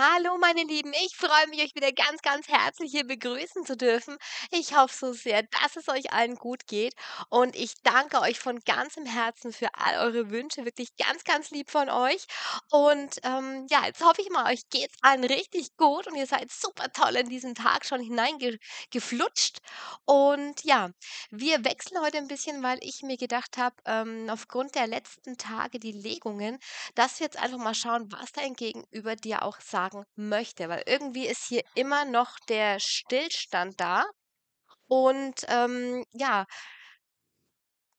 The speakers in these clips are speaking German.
Hallo meine Lieben, ich freue mich, euch wieder ganz, ganz herzlich hier begrüßen zu dürfen. Ich hoffe so sehr, dass es euch allen gut geht und ich danke euch von ganzem Herzen für all eure Wünsche, wirklich ganz, ganz lieb von euch. Und ähm, ja, jetzt hoffe ich mal, euch geht es allen richtig gut und ihr seid super toll in diesen Tag schon hineingeflutscht. Und ja, wir wechseln heute ein bisschen, weil ich mir gedacht habe, ähm, aufgrund der letzten Tage die Legungen, dass wir jetzt einfach mal schauen, was dein Gegenüber dir auch sagt sagen möchte, weil irgendwie ist hier immer noch der Stillstand da. Und ähm, ja,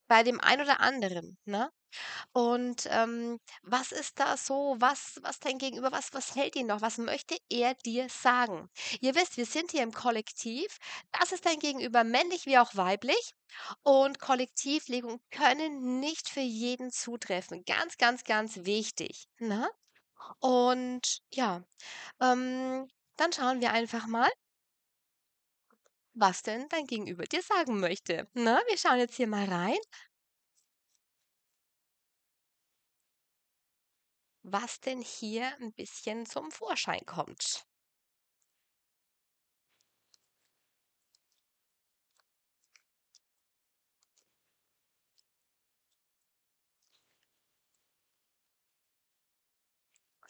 bei dem einen oder anderen, ne? Und ähm, was ist da so, was, was dein Gegenüber, was, was hält ihn noch, was möchte er dir sagen? Ihr wisst, wir sind hier im Kollektiv, das ist dein Gegenüber, männlich wie auch weiblich. Und Kollektivlegungen können nicht für jeden zutreffen. Ganz, ganz, ganz wichtig. Na? Ne? Und ja, ähm, dann schauen wir einfach mal, was denn dein Gegenüber dir sagen möchte. Na, ne? wir schauen jetzt hier mal rein. was denn hier ein bisschen zum Vorschein kommt.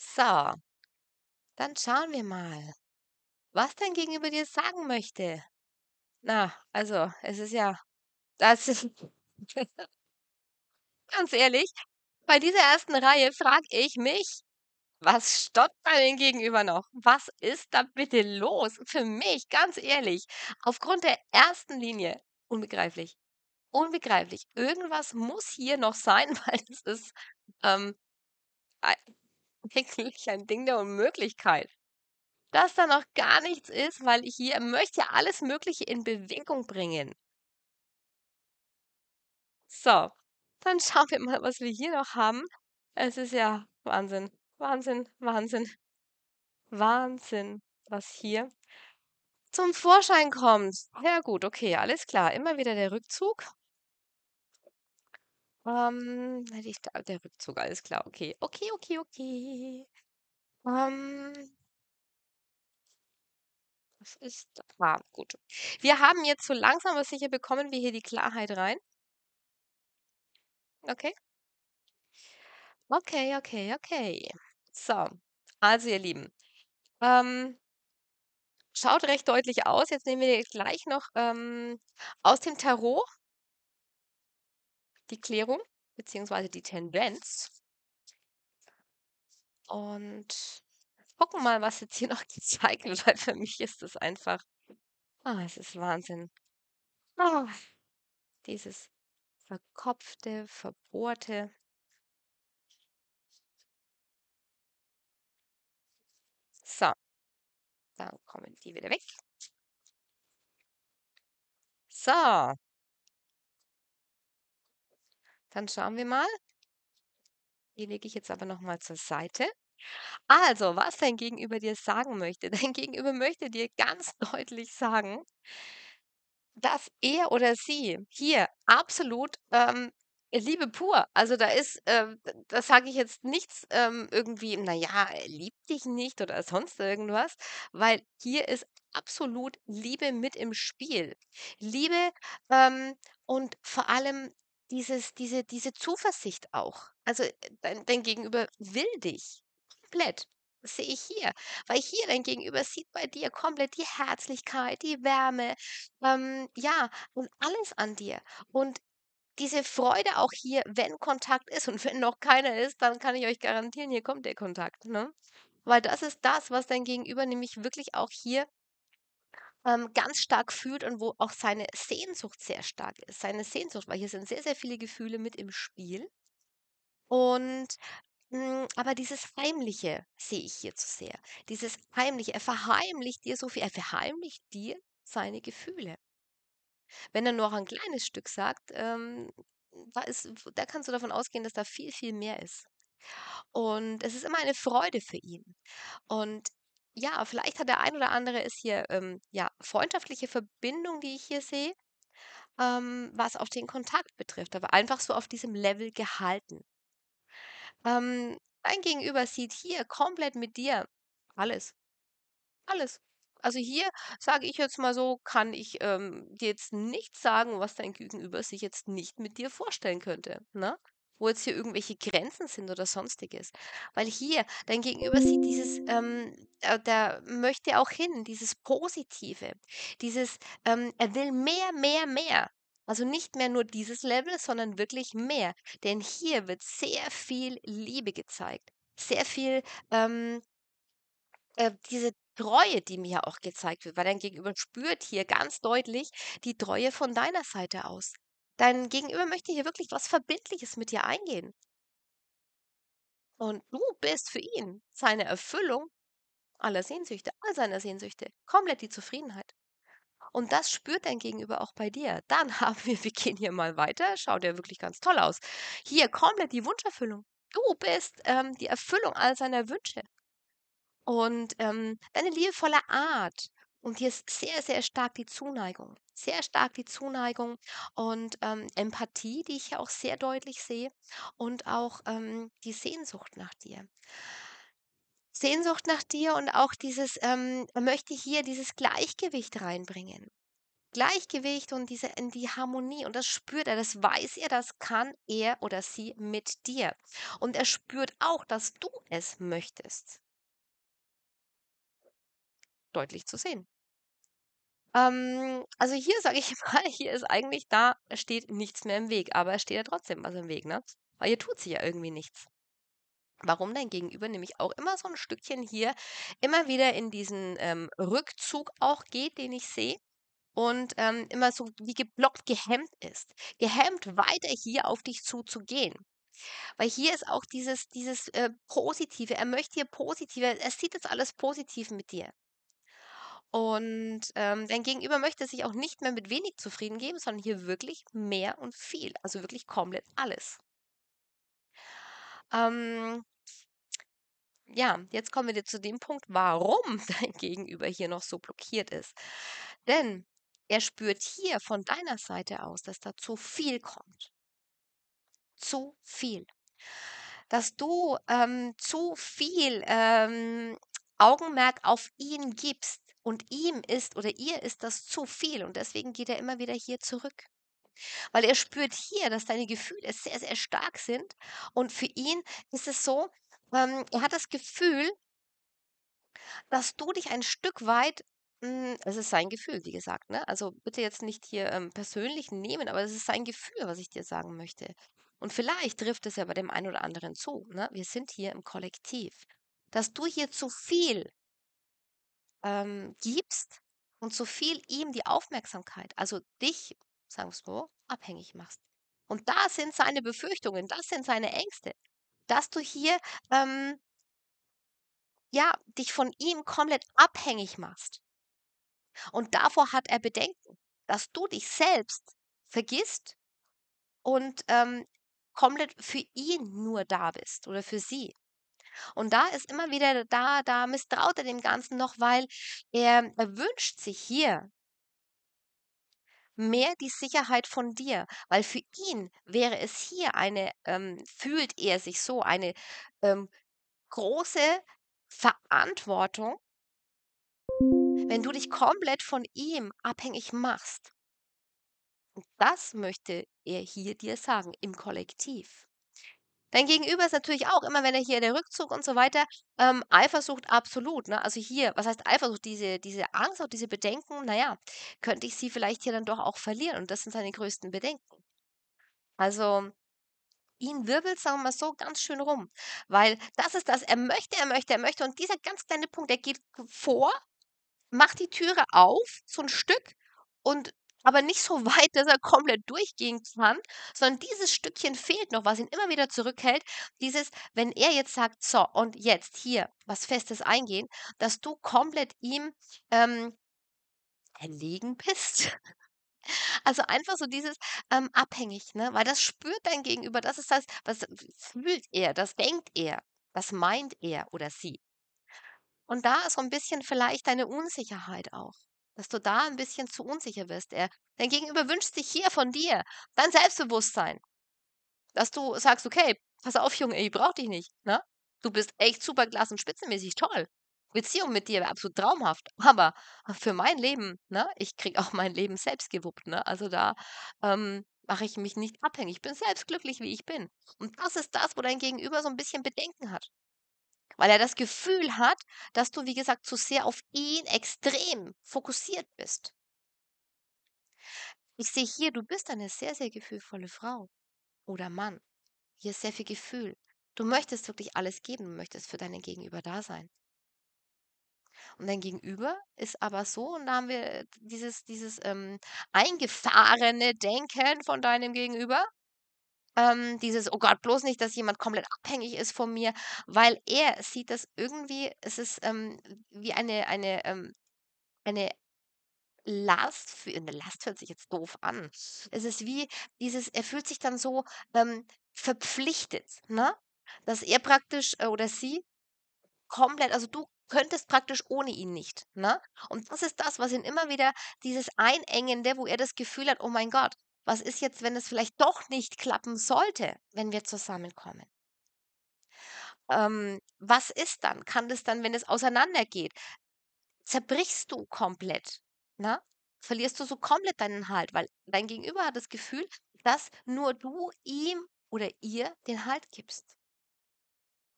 So, dann schauen wir mal, was dein Gegenüber dir sagen möchte. Na, also, es ist ja, das ist, ganz ehrlich, bei dieser ersten Reihe frage ich mich, was stoppt bei den Gegenüber noch? Was ist da bitte los? Für mich, ganz ehrlich, aufgrund der ersten Linie, unbegreiflich. Unbegreiflich. Irgendwas muss hier noch sein, weil es ist ähm, eigentlich ein Ding der Unmöglichkeit. Dass da noch gar nichts ist, weil ich hier möchte alles Mögliche in Bewegung bringen. So, dann schauen wir mal, was wir hier noch haben. Es ist ja Wahnsinn, Wahnsinn, Wahnsinn, Wahnsinn, was hier zum Vorschein kommt. Ja gut, okay, alles klar. Immer wieder der Rückzug. Ähm, hätte ich da der Rückzug, alles klar, okay. Okay, okay, okay. Ähm das ist ah, gut. Wir haben jetzt so langsam aber sicher bekommen wir hier die Klarheit rein. Okay. Okay, okay, okay. So, also ihr Lieben, ähm, schaut recht deutlich aus. Jetzt nehmen wir gleich noch ähm, aus dem Tarot die Klärung beziehungsweise die Tendenz. Und gucken mal, was jetzt hier noch gezeigt wird, weil für mich ist das einfach, oh, es ist Wahnsinn. Oh, dieses verkopfte, verbohrte. So, dann kommen die wieder weg. So, dann schauen wir mal. Die lege ich jetzt aber nochmal zur Seite. Also, was dein Gegenüber dir sagen möchte. Dein Gegenüber möchte dir ganz deutlich sagen, dass er oder sie hier absolut ähm, Liebe pur. Also da ist, äh, das sage ich jetzt nichts ähm, irgendwie, naja, lieb dich nicht oder sonst irgendwas, weil hier ist absolut Liebe mit im Spiel. Liebe ähm, und vor allem dieses, diese, diese Zuversicht auch. Also äh, dein, dein Gegenüber will dich komplett. Das sehe ich hier. Weil hier dein Gegenüber sieht bei dir komplett die Herzlichkeit, die Wärme, ähm, ja, und alles an dir. Und diese Freude auch hier, wenn Kontakt ist und wenn noch keiner ist, dann kann ich euch garantieren, hier kommt der Kontakt. Ne? Weil das ist das, was dein Gegenüber nämlich wirklich auch hier ähm, ganz stark fühlt und wo auch seine Sehnsucht sehr stark ist. Seine Sehnsucht, weil hier sind sehr, sehr viele Gefühle mit im Spiel. Und mm, aber dieses Heimliche sehe ich hier zu sehr. Dieses Heimliche, er verheimlicht dir so viel, er verheimlicht dir seine Gefühle. Wenn er nur ein kleines Stück sagt, ähm, da, ist, da kannst du davon ausgehen, dass da viel, viel mehr ist. Und es ist immer eine Freude für ihn. Und ja, vielleicht hat der ein oder andere ist hier ähm, ja freundschaftliche Verbindung, die ich hier sehe, ähm, was auch den Kontakt betrifft, aber einfach so auf diesem Level gehalten. Ähm, dein Gegenüber sieht hier komplett mit dir alles. Alles. Also hier sage ich jetzt mal so, kann ich ähm, dir jetzt nichts sagen, was dein Gegenüber sich jetzt nicht mit dir vorstellen könnte. Ne? wo jetzt hier irgendwelche Grenzen sind oder sonstiges. Weil hier, dein Gegenüber sieht dieses, ähm, äh, der möchte auch hin, dieses Positive, dieses, ähm, er will mehr, mehr, mehr. Also nicht mehr nur dieses Level, sondern wirklich mehr. Denn hier wird sehr viel Liebe gezeigt. Sehr viel ähm, äh, diese Treue, die mir ja auch gezeigt wird, weil dein Gegenüber spürt hier ganz deutlich die Treue von deiner Seite aus. Dein Gegenüber möchte hier wirklich was Verbindliches mit dir eingehen. Und du bist für ihn seine Erfüllung aller Sehnsüchte, all seiner Sehnsüchte, komplett die Zufriedenheit. Und das spürt dein Gegenüber auch bei dir. Dann haben wir, wir gehen hier mal weiter, schaut ja wirklich ganz toll aus. Hier komplett die Wunscherfüllung. Du bist ähm, die Erfüllung all seiner Wünsche. Und ähm, deine liebevolle Art. Und hier ist sehr, sehr stark die Zuneigung sehr stark die Zuneigung und, ähm, Empathie, die ich ja auch sehr deutlich sehe und auch, ähm, die Sehnsucht nach dir. Sehnsucht nach dir und auch dieses, ähm, möchte hier dieses Gleichgewicht reinbringen. Gleichgewicht und diese in die Harmonie und das spürt er, das weiß er, das kann er oder sie mit dir und er spürt auch, dass du es möchtest. Deutlich zu sehen. Ähm, also hier sage ich mal, hier ist eigentlich, da steht nichts mehr im Weg, aber es steht ja trotzdem was im Weg, ne? Weil hier tut sich ja irgendwie nichts. Warum dein Gegenüber nämlich auch immer so ein Stückchen hier immer wieder in diesen ähm, Rückzug auch geht, den ich sehe und ähm, immer so wie geblockt, gehemmt ist. Gehemmt weiter hier auf dich zuzugehen. Weil hier ist auch dieses, dieses äh, Positive, er möchte hier positive, er sieht jetzt alles positiv mit dir. Und ähm, dein Gegenüber möchte sich auch nicht mehr mit wenig zufrieden geben, sondern hier wirklich mehr und viel, also wirklich komplett alles. Ähm, ja, jetzt kommen wir zu dem Punkt, warum dein Gegenüber hier noch so blockiert ist. Denn er spürt hier von deiner Seite aus, dass da zu viel kommt. Zu viel. Dass du ähm, zu viel ähm, Augenmerk auf ihn gibst, und ihm ist oder ihr ist das zu viel und deswegen geht er immer wieder hier zurück. Weil er spürt hier, dass deine Gefühle sehr, sehr stark sind und für ihn ist es so, ähm, er hat das Gefühl, dass du dich ein Stück weit hm, es ist sein Gefühl, wie gesagt. Ne? Also bitte jetzt nicht hier ähm, persönlich nehmen, aber es ist sein Gefühl, was ich dir sagen möchte. Und vielleicht trifft es ja bei dem einen oder anderen zu. Ne? Wir sind hier im Kollektiv. Dass du hier zu viel ähm, gibst und so viel ihm die Aufmerksamkeit, also dich, sagen wir es so, abhängig machst. Und da sind seine Befürchtungen, das sind seine Ängste, dass du hier ähm, ja, dich von ihm komplett abhängig machst. Und davor hat er Bedenken, dass du dich selbst vergisst und ähm, komplett für ihn nur da bist oder für sie. Und da ist immer wieder, da, da misstraut er dem Ganzen noch, weil er, er wünscht sich hier mehr die Sicherheit von dir, weil für ihn wäre es hier eine, ähm, fühlt er sich so, eine ähm, große Verantwortung, wenn du dich komplett von ihm abhängig machst. Und das möchte er hier dir sagen, im Kollektiv. Dein Gegenüber ist natürlich auch, immer wenn er hier der Rückzug und so weiter, ähm, Eifersucht absolut. Ne? Also hier, was heißt Eifersucht? Diese, diese Angst, auch diese Bedenken, naja, könnte ich sie vielleicht hier dann doch auch verlieren. Und das sind seine größten Bedenken. Also ihn wirbelt, sagen wir mal so, ganz schön rum. Weil das ist das, er möchte, er möchte, er möchte. Und dieser ganz kleine Punkt, der geht vor, macht die Türe auf, so ein Stück, und aber nicht so weit, dass er komplett durchgehen kann, sondern dieses Stückchen fehlt noch, was ihn immer wieder zurückhält. Dieses, wenn er jetzt sagt, so und jetzt hier was Festes eingehen, dass du komplett ihm ähm, erlegen bist. Also einfach so dieses ähm, abhängig, ne? Weil das spürt dein Gegenüber, das ist das, was fühlt er, das denkt er, das meint er oder sie. Und da ist so ein bisschen vielleicht deine Unsicherheit auch dass du da ein bisschen zu unsicher bist. Er, dein Gegenüber wünscht sich hier von dir dein Selbstbewusstsein. Dass du sagst, okay, pass auf, Junge, ich brauch dich nicht. Ne? Du bist echt super klasse und spitzenmäßig toll. Beziehung mit dir wäre absolut traumhaft. Aber für mein Leben, ne, ich kriege auch mein Leben selbst gewuppt. Ne? Also da ähm, mache ich mich nicht abhängig. Ich bin selbst glücklich, wie ich bin. Und das ist das, wo dein Gegenüber so ein bisschen Bedenken hat weil er das Gefühl hat, dass du, wie gesagt, zu sehr auf ihn extrem fokussiert bist. Ich sehe hier, du bist eine sehr, sehr gefühlvolle Frau oder Mann. Hier ist sehr viel Gefühl. Du möchtest wirklich alles geben, du möchtest für deinen Gegenüber da sein. Und dein Gegenüber ist aber so, und da haben wir dieses, dieses ähm, eingefahrene Denken von deinem Gegenüber, ähm, dieses, oh Gott, bloß nicht, dass jemand komplett abhängig ist von mir, weil er sieht das irgendwie, es ist ähm, wie eine, eine, ähm, eine Last, für, eine Last hört sich jetzt doof an. Es ist wie dieses, er fühlt sich dann so ähm, verpflichtet, ne? dass er praktisch äh, oder sie komplett, also du könntest praktisch ohne ihn nicht. Ne? Und das ist das, was ihn immer wieder dieses Einengende, wo er das Gefühl hat, oh mein Gott, was ist jetzt, wenn es vielleicht doch nicht klappen sollte, wenn wir zusammenkommen? Ähm, was ist dann? Kann das dann, wenn es auseinandergeht? Zerbrichst du komplett? Na? Ne? Verlierst du so komplett deinen Halt, weil dein Gegenüber hat das Gefühl, dass nur du ihm oder ihr den Halt gibst.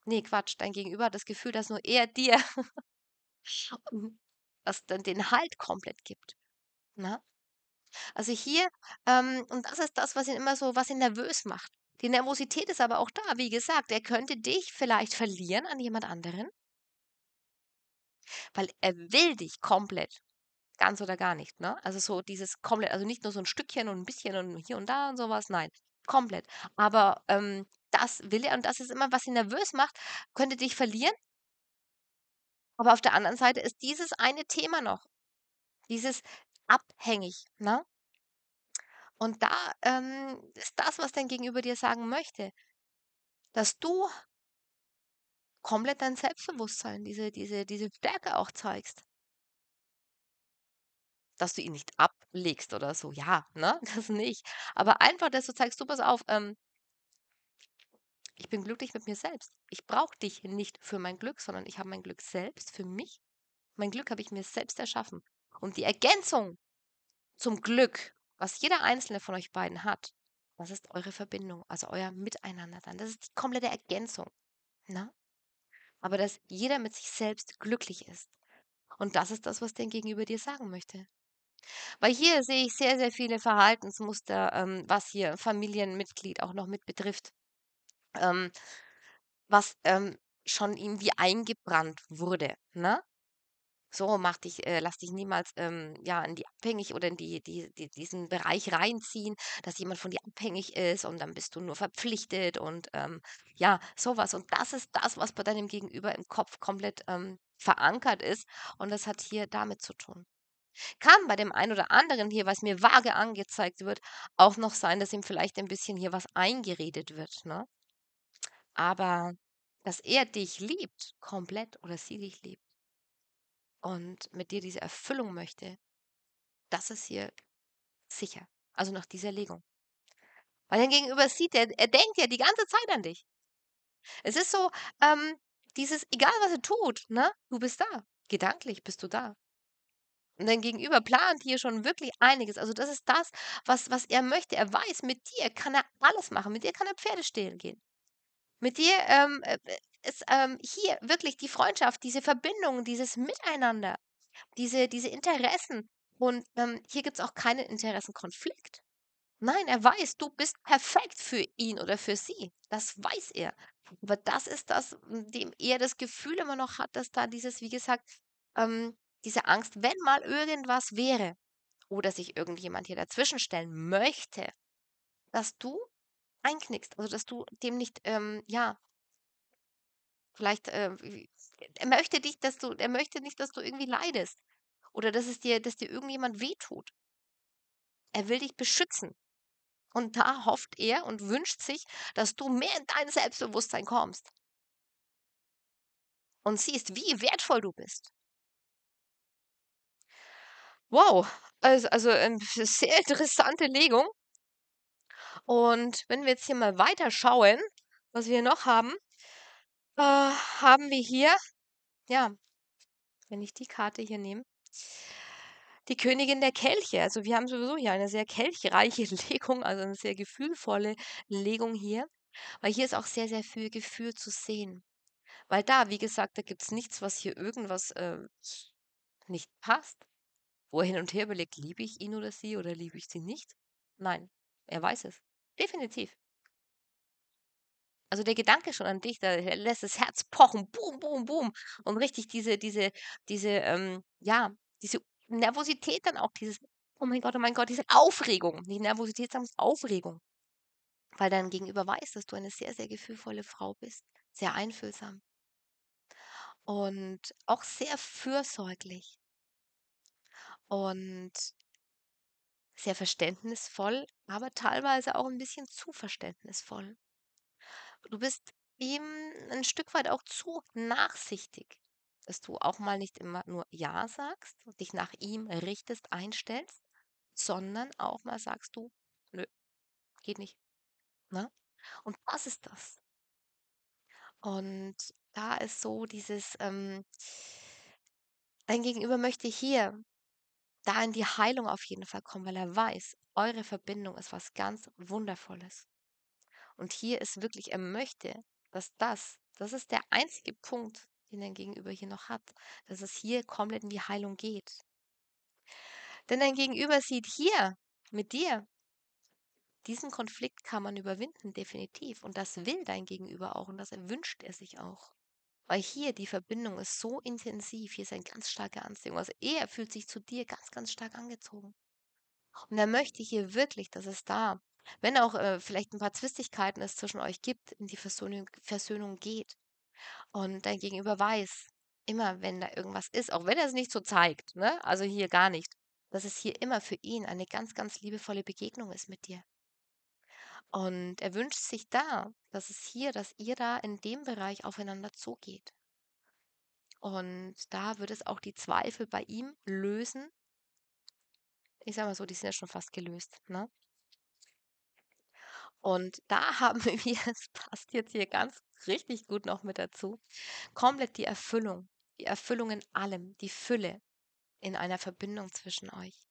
Nee, Quatsch, dein Gegenüber hat das Gefühl, dass nur er dir das dann den Halt komplett gibt. Na? Ne? Also hier ähm, und das ist das, was ihn immer so was ihn nervös macht. Die Nervosität ist aber auch da, wie gesagt, er könnte dich vielleicht verlieren an jemand anderen, weil er will dich komplett. Ganz oder gar nicht, ne? Also so dieses komplett, also nicht nur so ein Stückchen und ein bisschen und hier und da und sowas, nein, komplett. Aber ähm, das will er und das ist immer, was ihn nervös macht, könnte dich verlieren. Aber auf der anderen Seite ist dieses eine Thema noch. Dieses, abhängig. Ne? Und da ähm, ist das, was dein Gegenüber dir sagen möchte, dass du komplett dein Selbstbewusstsein, diese, diese, diese Stärke auch zeigst. Dass du ihn nicht ablegst oder so, ja, ne, das nicht. Aber einfach, dass du zeigst, du pass auf, ähm, ich bin glücklich mit mir selbst. Ich brauche dich nicht für mein Glück, sondern ich habe mein Glück selbst für mich. Mein Glück habe ich mir selbst erschaffen. Und die Ergänzung zum Glück, was jeder einzelne von euch beiden hat, das ist eure Verbindung, also euer Miteinander dann. Das ist die komplette Ergänzung. Ne? Aber dass jeder mit sich selbst glücklich ist. Und das ist das, was den Gegenüber dir sagen möchte. Weil hier sehe ich sehr, sehr viele Verhaltensmuster, ähm, was hier Familienmitglied auch noch mit betrifft, ähm, was ähm, schon irgendwie eingebrannt wurde. Ne? So mach dich, äh, lass dich niemals ähm, ja in die abhängig oder in die, die, die, diesen Bereich reinziehen, dass jemand von dir abhängig ist und dann bist du nur verpflichtet und ähm, ja, sowas. Und das ist das, was bei deinem Gegenüber im Kopf komplett ähm, verankert ist. Und das hat hier damit zu tun. Kann bei dem einen oder anderen hier, was mir vage angezeigt wird, auch noch sein, dass ihm vielleicht ein bisschen hier was eingeredet wird. Ne? Aber dass er dich liebt, komplett oder sie dich liebt, und mit dir diese Erfüllung möchte, das ist hier sicher. Also nach dieser Legung. Weil dein Gegenüber sieht, er, er denkt ja die ganze Zeit an dich. Es ist so, ähm, dieses, egal was er tut, ne, du bist da. Gedanklich bist du da. Und dein Gegenüber plant hier schon wirklich einiges. Also das ist das, was, was er möchte. Er weiß, mit dir kann er alles machen. Mit dir kann er Pferde stehlen gehen. Mit dir ähm, äh, äh, ist ähm, hier wirklich die Freundschaft, diese Verbindung, dieses Miteinander, diese, diese Interessen. Und ähm, hier gibt es auch keinen Interessenkonflikt. Nein, er weiß, du bist perfekt für ihn oder für sie. Das weiß er. Aber das ist das, dem er das Gefühl immer noch hat, dass da dieses, wie gesagt, ähm, diese Angst, wenn mal irgendwas wäre oder sich irgendjemand hier dazwischenstellen möchte, dass du einknickst, also dass du dem nicht, ähm, ja, Vielleicht, äh, er möchte dich, dass du, er möchte nicht, dass du irgendwie leidest oder dass es dir, dass dir irgendjemand wehtut. Er will dich beschützen. Und da hofft er und wünscht sich, dass du mehr in dein Selbstbewusstsein kommst und siehst, wie wertvoll du bist. Wow, also, also eine ähm, sehr interessante Legung. Und wenn wir jetzt hier mal weiter schauen, was wir noch haben, äh, haben wir hier, ja, wenn ich die Karte hier nehme, die Königin der Kelche. Also wir haben sowieso hier eine sehr kelchreiche Legung, also eine sehr gefühlvolle Legung hier. Weil hier ist auch sehr, sehr viel Gefühl zu sehen. Weil da, wie gesagt, da gibt es nichts, was hier irgendwas äh, nicht passt. Wo er hin und her überlegt, liebe ich ihn oder sie oder liebe ich sie nicht? Nein, er weiß es. Definitiv. Also der Gedanke schon an dich, da lässt das Herz pochen, boom, boom, boom. Und richtig diese, diese, diese, ähm, ja, diese Nervosität dann auch, dieses, oh mein Gott, oh mein Gott, diese Aufregung. Nicht Nervosität, sondern Aufregung. Weil dein Gegenüber weiß, dass du eine sehr, sehr gefühlvolle Frau bist, sehr einfühlsam und auch sehr fürsorglich und sehr verständnisvoll, aber teilweise auch ein bisschen zu verständnisvoll. Du bist ihm ein Stück weit auch zu nachsichtig, dass du auch mal nicht immer nur Ja sagst und dich nach ihm richtest, einstellst, sondern auch mal sagst du, nö, geht nicht. Ne? Und was ist das? Und da ist so dieses, ähm, dein Gegenüber möchte hier da in die Heilung auf jeden Fall kommen, weil er weiß, eure Verbindung ist was ganz Wundervolles. Und hier ist wirklich, er möchte, dass das, das ist der einzige Punkt, den dein Gegenüber hier noch hat, dass es hier komplett in die Heilung geht. Denn dein Gegenüber sieht hier mit dir, diesen Konflikt kann man überwinden, definitiv. Und das will dein Gegenüber auch und das erwünscht er sich auch. Weil hier die Verbindung ist so intensiv, hier ist ein ganz starke Anziehung. Also er fühlt sich zu dir ganz, ganz stark angezogen. Und er möchte hier wirklich, dass es da wenn auch äh, vielleicht ein paar Zwistigkeiten es zwischen euch gibt, in die Versöhnung, Versöhnung geht und dein Gegenüber weiß, immer wenn da irgendwas ist, auch wenn er es nicht so zeigt, ne? also hier gar nicht, dass es hier immer für ihn eine ganz, ganz liebevolle Begegnung ist mit dir. Und er wünscht sich da, dass es hier, dass ihr da in dem Bereich aufeinander zugeht. Und da wird es auch die Zweifel bei ihm lösen. Ich sag mal so, die sind ja schon fast gelöst. Ne? Und da haben wir, es passt jetzt hier ganz richtig gut noch mit dazu, komplett die Erfüllung, die Erfüllung in allem, die Fülle in einer Verbindung zwischen euch.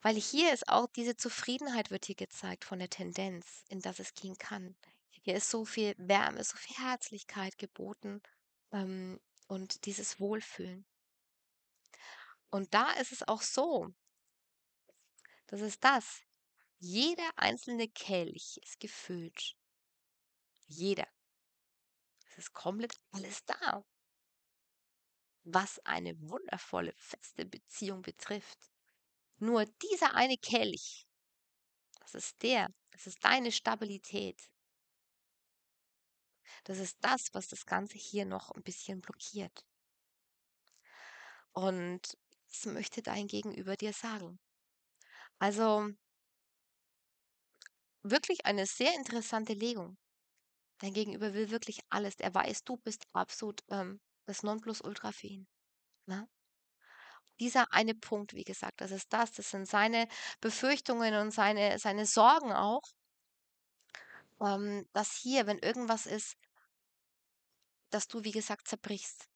Weil hier ist auch diese Zufriedenheit wird hier gezeigt von der Tendenz, in das es gehen kann. Hier ist so viel Wärme, so viel Herzlichkeit geboten ähm, und dieses Wohlfühlen. Und da ist es auch so, das ist das, jeder einzelne Kelch ist gefüllt. Jeder. Es ist komplett alles da. Was eine wundervolle, feste Beziehung betrifft. Nur dieser eine Kelch, das ist der, das ist deine Stabilität. Das ist das, was das Ganze hier noch ein bisschen blockiert. Und das möchte dein Gegenüber dir sagen. Also wirklich eine sehr interessante Legung. Dein Gegenüber will wirklich alles. Er weiß, du bist absolut ähm, das Nonplusultra für ihn. Ne? Dieser eine Punkt, wie gesagt, das ist das. Das sind seine Befürchtungen und seine, seine Sorgen auch. Ähm, dass hier, wenn irgendwas ist, dass du, wie gesagt, zerbrichst.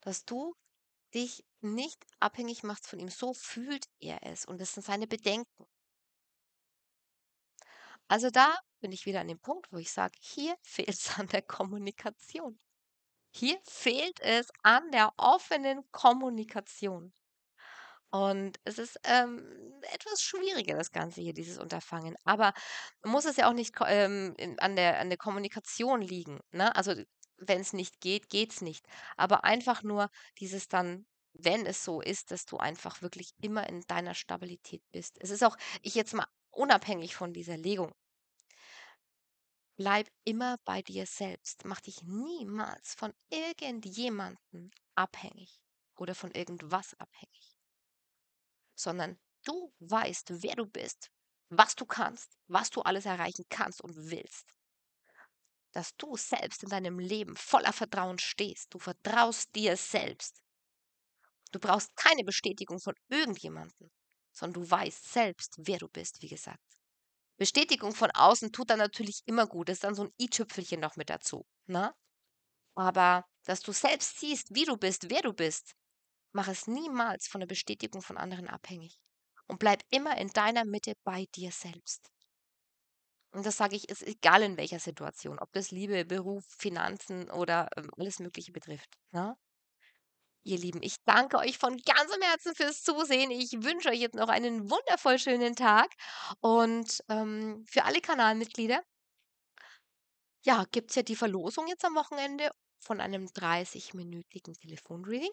Dass du dich nicht abhängig machst von ihm. So fühlt er es. Und das sind seine Bedenken. Also da bin ich wieder an dem Punkt, wo ich sage, hier fehlt es an der Kommunikation. Hier fehlt es an der offenen Kommunikation. Und es ist ähm, etwas schwieriger, das Ganze hier, dieses Unterfangen. Aber man muss es ja auch nicht ähm, in, an, der, an der Kommunikation liegen. Ne? Also wenn es nicht geht, geht es nicht. Aber einfach nur dieses dann, wenn es so ist, dass du einfach wirklich immer in deiner Stabilität bist. Es ist auch, ich jetzt mal unabhängig von dieser Legung. Bleib immer bei dir selbst. Mach dich niemals von irgendjemandem abhängig oder von irgendwas abhängig, sondern du weißt, wer du bist, was du kannst, was du alles erreichen kannst und willst. Dass du selbst in deinem Leben voller Vertrauen stehst. Du vertraust dir selbst. Du brauchst keine Bestätigung von irgendjemandem sondern du weißt selbst, wer du bist, wie gesagt. Bestätigung von außen tut dann natürlich immer gut. ist dann so ein i-Tüpfelchen noch mit dazu. Ne? Aber dass du selbst siehst, wie du bist, wer du bist, mach es niemals von der Bestätigung von anderen abhängig. Und bleib immer in deiner Mitte bei dir selbst. Und das sage ich, ist egal in welcher Situation, ob das Liebe, Beruf, Finanzen oder ähm, alles Mögliche betrifft. Ne? Ihr Lieben, ich danke euch von ganzem Herzen fürs Zusehen. Ich wünsche euch jetzt noch einen wundervoll schönen Tag. Und ähm, für alle Kanalmitglieder, ja, gibt es ja die Verlosung jetzt am Wochenende von einem 30-minütigen Telefonreading.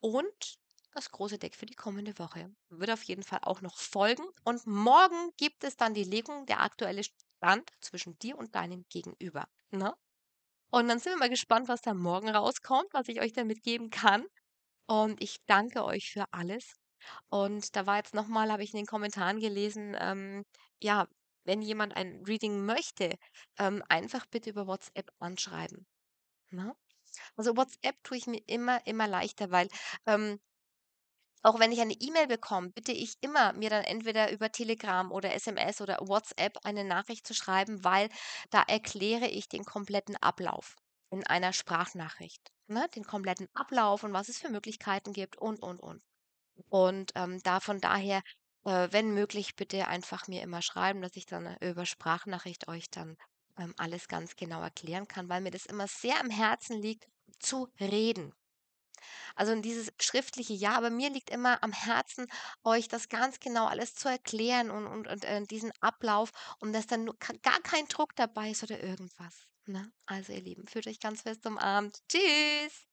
Und das große Deck für die kommende Woche. Wird auf jeden Fall auch noch folgen. Und morgen gibt es dann die Legung, der aktuelle Stand zwischen dir und deinem Gegenüber. Ne? Und dann sind wir mal gespannt, was da morgen rauskommt, was ich euch da mitgeben kann. Und ich danke euch für alles. Und da war jetzt nochmal, habe ich in den Kommentaren gelesen, ähm, ja, wenn jemand ein Reading möchte, ähm, einfach bitte über WhatsApp anschreiben. Na? Ne? Also WhatsApp tue ich mir immer, immer leichter, weil ähm, auch wenn ich eine E-Mail bekomme, bitte ich immer, mir dann entweder über Telegram oder SMS oder WhatsApp eine Nachricht zu schreiben, weil da erkläre ich den kompletten Ablauf in einer Sprachnachricht. Ne? Den kompletten Ablauf und was es für Möglichkeiten gibt und, und, und. Und ähm, da von daher, äh, wenn möglich, bitte einfach mir immer schreiben, dass ich dann äh, über Sprachnachricht euch dann ähm, alles ganz genau erklären kann, weil mir das immer sehr am Herzen liegt, zu reden. Also in dieses schriftliche Ja, aber mir liegt immer am Herzen, euch das ganz genau alles zu erklären und, und, und äh, diesen Ablauf, um dass dann nur, gar kein Druck dabei ist oder irgendwas. Na, ne? also ihr Lieben, fühlt euch ganz fest umarmt. Tschüss!